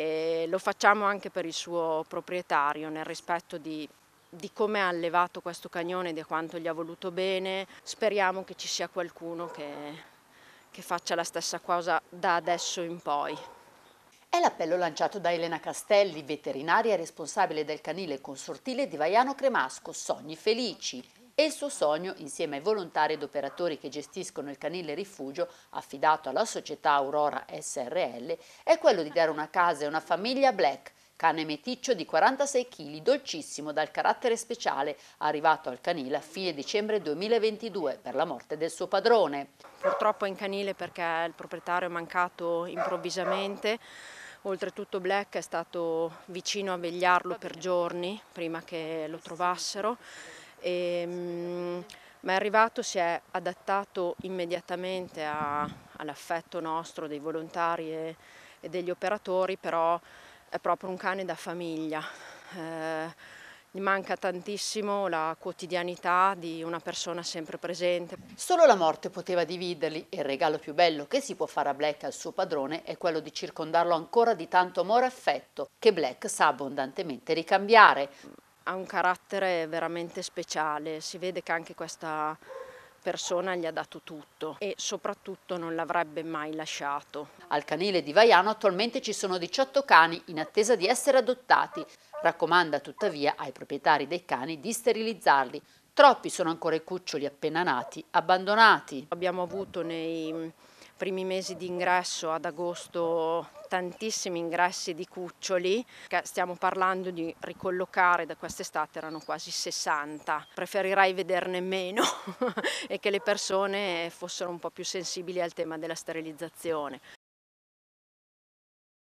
E lo facciamo anche per il suo proprietario, nel rispetto di, di come ha allevato questo cagnone, di quanto gli ha voluto bene. Speriamo che ci sia qualcuno che, che faccia la stessa cosa da adesso in poi. È l'appello lanciato da Elena Castelli, veterinaria responsabile del canile consortile di Vaiano Cremasco, Sogni Felici, e il suo sogno, insieme ai volontari ed operatori che gestiscono il canile rifugio affidato alla società Aurora SRL, è quello di dare una casa e una famiglia a Black, cane meticcio di 46 kg, dolcissimo dal carattere speciale, arrivato al canile a fine dicembre 2022 per la morte del suo padrone. Purtroppo è in canile perché il proprietario è mancato improvvisamente. Oltretutto Black è stato vicino a vegliarlo per giorni prima che lo trovassero e, ehm, ma è arrivato, si è adattato immediatamente all'affetto nostro dei volontari e, e, degli operatori, però è proprio un cane da famiglia. Eh, gli manca tantissimo la quotidianità di una persona sempre presente. Solo la morte poteva dividerli e il regalo più bello che si può fare a Black al suo padrone è quello di circondarlo ancora di tanto amore e affetto che Black sa abbondantemente ricambiare ha un carattere veramente speciale, si vede che anche questa persona gli ha dato tutto e soprattutto non l'avrebbe mai lasciato. Al canile di Vaiano attualmente ci sono 18 cani in attesa di essere adottati. Raccomanda tuttavia ai proprietari dei cani di sterilizzarli. Troppi sono ancora i cuccioli appena nati, abbandonati. Abbiamo avuto nei primi mesi di ingresso ad agosto tantissimi ingressi di cuccioli, stiamo parlando di ricollocare da quest'estate erano quasi 60, preferirei vederne meno e che le persone fossero un po' più sensibili al tema della sterilizzazione.